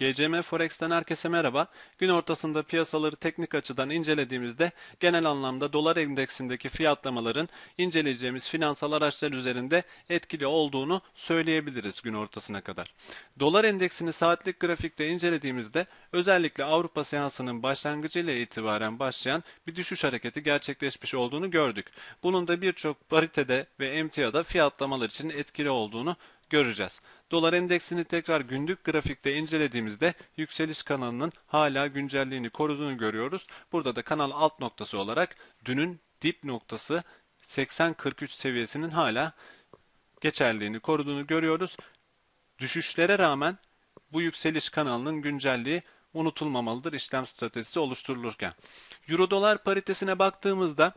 GCM Forex'ten herkese merhaba. Gün ortasında piyasaları teknik açıdan incelediğimizde genel anlamda dolar endeksindeki fiyatlamaların inceleyeceğimiz finansal araçlar üzerinde etkili olduğunu söyleyebiliriz gün ortasına kadar. Dolar endeksini saatlik grafikte incelediğimizde özellikle Avrupa seansının başlangıcı ile itibaren başlayan bir düşüş hareketi gerçekleşmiş olduğunu gördük. Bunun da birçok paritede ve emtiada fiyatlamalar için etkili olduğunu göreceğiz. Dolar endeksini tekrar günlük grafikte incelediğimizde yükseliş kanalının hala güncelliğini koruduğunu görüyoruz. Burada da kanal alt noktası olarak dünün dip noktası 80.43 seviyesinin hala geçerliğini koruduğunu görüyoruz. Düşüşlere rağmen bu yükseliş kanalının güncelliği unutulmamalıdır işlem stratejisi oluşturulurken. Euro dolar paritesine baktığımızda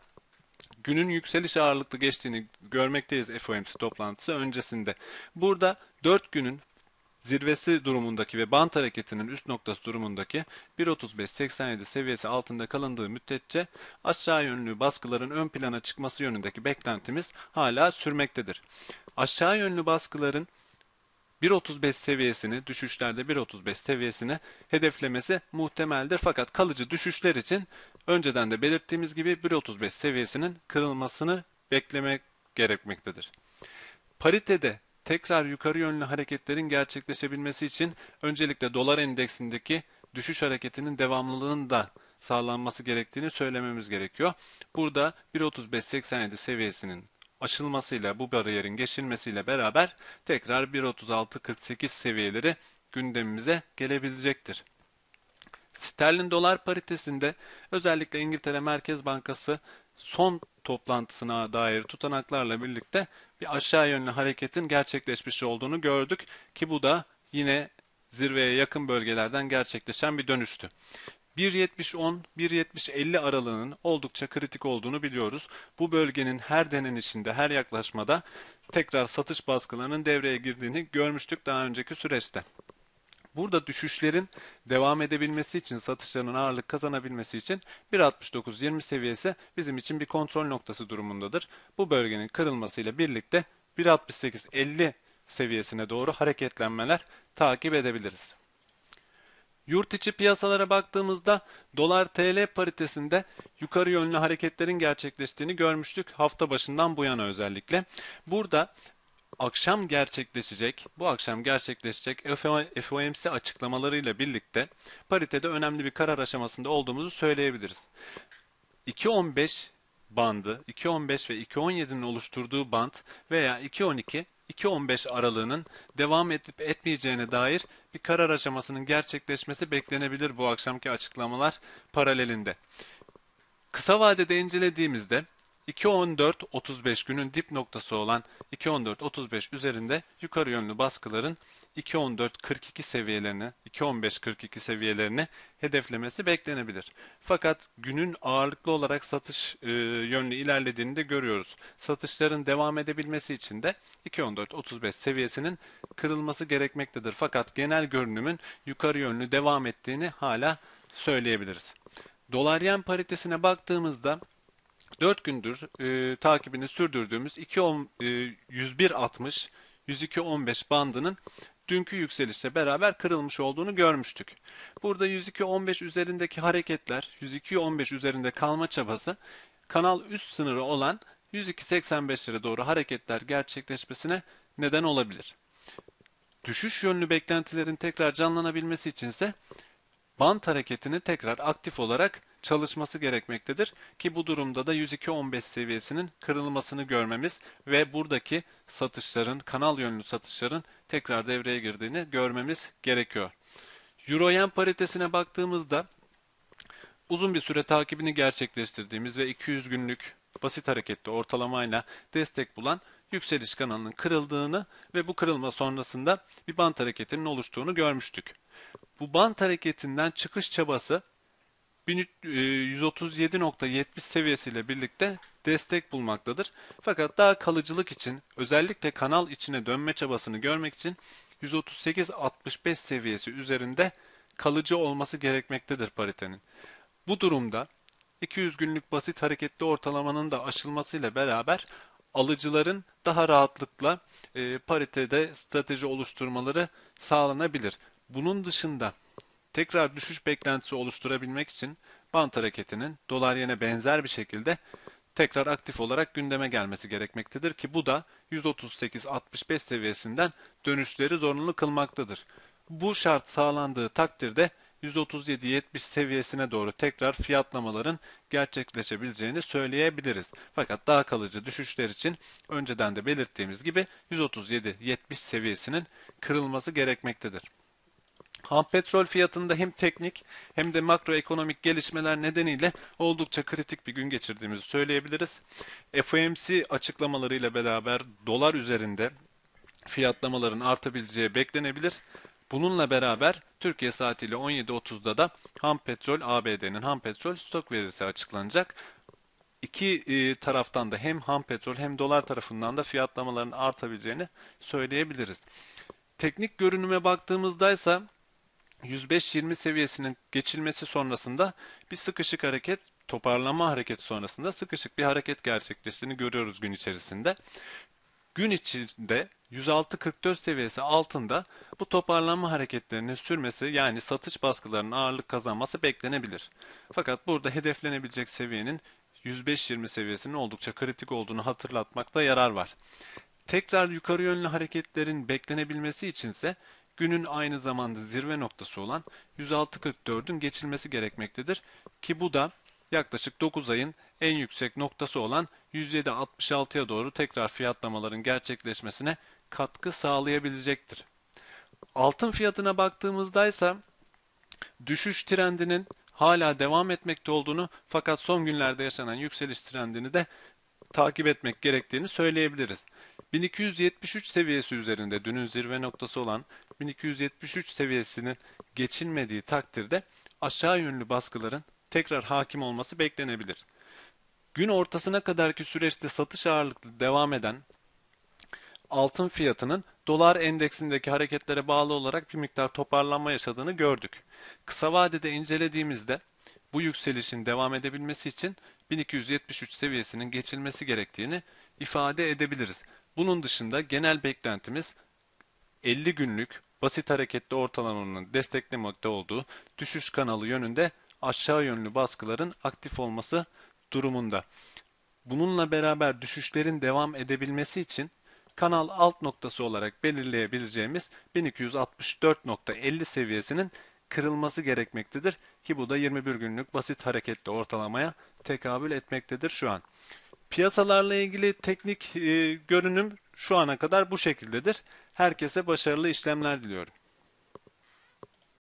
günün yükseliş ağırlıklı geçtiğini görmekteyiz FOMC toplantısı öncesinde. Burada 4 günün zirvesi durumundaki ve bant hareketinin üst noktası durumundaki 1.35.87 seviyesi altında kalındığı müddetçe aşağı yönlü baskıların ön plana çıkması yönündeki beklentimiz hala sürmektedir. Aşağı yönlü baskıların 1.35 seviyesini düşüşlerde 1.35 seviyesini hedeflemesi muhtemeldir fakat kalıcı düşüşler için önceden de belirttiğimiz gibi 1.35 seviyesinin kırılmasını beklemek gerekmektedir. Paritede tekrar yukarı yönlü hareketlerin gerçekleşebilmesi için öncelikle dolar endeksindeki düşüş hareketinin devamlılığının da sağlanması gerektiğini söylememiz gerekiyor. Burada 1.35.87 seviyesinin aşılmasıyla bu bariyerin geçilmesiyle beraber tekrar 1.36.48 seviyeleri gündemimize gelebilecektir. Sterlin dolar paritesinde özellikle İngiltere Merkez Bankası son toplantısına dair tutanaklarla birlikte bir aşağı yönlü hareketin gerçekleşmiş olduğunu gördük ki bu da yine zirveye yakın bölgelerden gerçekleşen bir dönüştü. 1.70-10, 1.70-50 aralığının oldukça kritik olduğunu biliyoruz. Bu bölgenin her denenişinde, her yaklaşmada tekrar satış baskılarının devreye girdiğini görmüştük daha önceki süreçte. Burada düşüşlerin devam edebilmesi için satışların ağırlık kazanabilmesi için 1.69.20 seviyesi bizim için bir kontrol noktası durumundadır. Bu bölgenin kırılmasıyla birlikte 1.68.50 seviyesine doğru hareketlenmeler takip edebiliriz. Yurt içi piyasalara baktığımızda dolar TL paritesinde yukarı yönlü hareketlerin gerçekleştiğini görmüştük hafta başından bu yana özellikle. Burada akşam gerçekleşecek, bu akşam gerçekleşecek FOMC açıklamalarıyla birlikte paritede önemli bir karar aşamasında olduğumuzu söyleyebiliriz. 2.15 bandı, 2.15 ve 2.17'nin oluşturduğu band veya 2.12 2.15 aralığının devam edip etmeyeceğine dair bir karar aşamasının gerçekleşmesi beklenebilir bu akşamki açıklamalar paralelinde. Kısa vadede incelediğimizde 2.14.35 günün dip noktası olan 2.14.35 üzerinde yukarı yönlü baskıların 2.14.42 seviyelerini, 2.15.42 seviyelerini hedeflemesi beklenebilir. Fakat günün ağırlıklı olarak satış e, yönlü ilerlediğini de görüyoruz. Satışların devam edebilmesi için de 2.14.35 seviyesinin kırılması gerekmektedir. Fakat genel görünümün yukarı yönlü devam ettiğini hala söyleyebiliriz. Dolar yen paritesine baktığımızda 4 gündür e, takibini sürdürdüğümüz 2, e, 101.60 102.15 bandının dünkü yükselişle beraber kırılmış olduğunu görmüştük. Burada 102.15 üzerindeki hareketler, 102.15 üzerinde kalma çabası kanal üst sınırı olan 102.85'lere doğru hareketler gerçekleşmesine neden olabilir. Düşüş yönlü beklentilerin tekrar canlanabilmesi içinse band hareketini tekrar aktif olarak çalışması gerekmektedir ki bu durumda da 102.15 seviyesinin kırılmasını görmemiz ve buradaki satışların kanal yönlü satışların tekrar devreye girdiğini görmemiz gerekiyor. Euro yen paritesine baktığımızda uzun bir süre takibini gerçekleştirdiğimiz ve 200 günlük basit hareketli ortalamayla destek bulan yükseliş kanalının kırıldığını ve bu kırılma sonrasında bir bant hareketinin oluştuğunu görmüştük. Bu bant hareketinden çıkış çabası 137.70 seviyesiyle birlikte destek bulmaktadır. Fakat daha kalıcılık için özellikle kanal içine dönme çabasını görmek için 138.65 seviyesi üzerinde kalıcı olması gerekmektedir paritenin. Bu durumda 200 günlük basit hareketli ortalamanın da aşılmasıyla beraber alıcıların daha rahatlıkla e, paritede strateji oluşturmaları sağlanabilir. Bunun dışında tekrar düşüş beklentisi oluşturabilmek için bant hareketinin dolar yene benzer bir şekilde tekrar aktif olarak gündeme gelmesi gerekmektedir ki bu da 138.65 seviyesinden dönüşleri zorunlu kılmaktadır. Bu şart sağlandığı takdirde 137.70 seviyesine doğru tekrar fiyatlamaların gerçekleşebileceğini söyleyebiliriz. Fakat daha kalıcı düşüşler için önceden de belirttiğimiz gibi 137.70 seviyesinin kırılması gerekmektedir. Ham petrol fiyatında hem teknik hem de makroekonomik gelişmeler nedeniyle oldukça kritik bir gün geçirdiğimizi söyleyebiliriz. FOMC açıklamalarıyla beraber dolar üzerinde fiyatlamaların artabileceği beklenebilir. Bununla beraber Türkiye saatiyle 17.30'da da ham petrol ABD'nin ham petrol stok verisi açıklanacak. İki e, taraftan da hem ham petrol hem dolar tarafından da fiyatlamaların artabileceğini söyleyebiliriz. Teknik görünüme baktığımızda ise 105-20 seviyesinin geçilmesi sonrasında bir sıkışık hareket, toparlanma hareketi sonrasında sıkışık bir hareket gerçekleştiğini görüyoruz gün içerisinde. Gün içinde 106.44 seviyesi altında bu toparlanma hareketlerinin sürmesi yani satış baskılarının ağırlık kazanması beklenebilir. Fakat burada hedeflenebilecek seviyenin 105-20 seviyesinin oldukça kritik olduğunu hatırlatmakta yarar var. Tekrar yukarı yönlü hareketlerin beklenebilmesi içinse Günün aynı zamanda zirve noktası olan 106.44'ün geçilmesi gerekmektedir ki bu da yaklaşık 9 ayın en yüksek noktası olan 107.66'ya doğru tekrar fiyatlamaların gerçekleşmesine katkı sağlayabilecektir. Altın fiyatına baktığımızda ise düşüş trendinin hala devam etmekte olduğunu fakat son günlerde yaşanan yükseliş trendini de takip etmek gerektiğini söyleyebiliriz. 1273 seviyesi üzerinde dünün zirve noktası olan 1273 seviyesinin geçilmediği takdirde aşağı yönlü baskıların tekrar hakim olması beklenebilir. Gün ortasına kadarki süreçte satış ağırlıklı devam eden altın fiyatının dolar endeksindeki hareketlere bağlı olarak bir miktar toparlanma yaşadığını gördük. Kısa vadede incelediğimizde bu yükselişin devam edebilmesi için 1273 seviyesinin geçilmesi gerektiğini ifade edebiliriz. Bunun dışında genel beklentimiz 50 günlük basit hareketli ortalamanın desteklemekte olduğu düşüş kanalı yönünde aşağı yönlü baskıların aktif olması durumunda. Bununla beraber düşüşlerin devam edebilmesi için kanal alt noktası olarak belirleyebileceğimiz 1264.50 seviyesinin kırılması gerekmektedir ki bu da 21 günlük basit hareketli ortalamaya tekabül etmektedir şu an. Piyasalarla ilgili teknik e, görünüm şu ana kadar bu şekildedir. Herkese başarılı işlemler diliyorum.